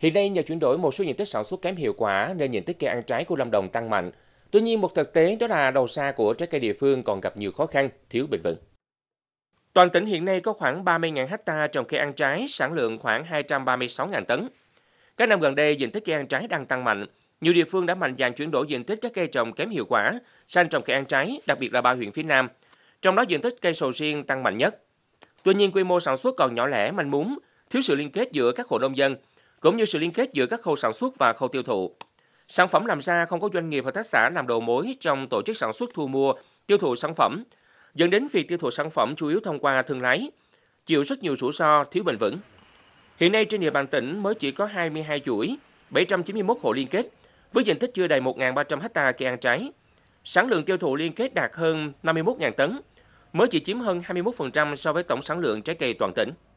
Hiện nay nhờ chuyển đổi một số diện tích sản xuất kém hiệu quả nên diện tích cây ăn trái của Lâm Đồng tăng mạnh. Tuy nhiên một thực tế đó là đầu xa của trái cây địa phương còn gặp nhiều khó khăn, thiếu bền vững. Toàn tỉnh hiện nay có khoảng 30.000 hecta trồng cây ăn trái, sản lượng khoảng 236.000 tấn. Các năm gần đây, diện tích cây ăn trái đang tăng mạnh. Nhiều địa phương đã mạnh dạn chuyển đổi diện tích các cây trồng kém hiệu quả sang trồng cây ăn trái, đặc biệt là ba huyện phía Nam. Trong đó diện tích cây sầu riêng tăng mạnh nhất. Tuy nhiên quy mô sản xuất còn nhỏ lẻ, manh mún, thiếu sự liên kết giữa các hộ nông dân cũng như sự liên kết giữa các khâu sản xuất và khâu tiêu thụ. Sản phẩm làm ra không có doanh nghiệp hợp tác xã làm đầu mối trong tổ chức sản xuất thu mua, tiêu thụ sản phẩm, dẫn đến việc tiêu thụ sản phẩm chủ yếu thông qua thương lái, chịu rất nhiều rủi ro thiếu bền vững. Hiện nay trên địa bàn tỉnh mới chỉ có 22 chuỗi, 791 hộ liên kết, với diện tích chưa đầy 1.300 ha cây ăn trái. Sản lượng tiêu thụ liên kết đạt hơn 51.000 tấn, mới chỉ chiếm hơn 21% so với tổng sản lượng trái cây toàn tỉnh.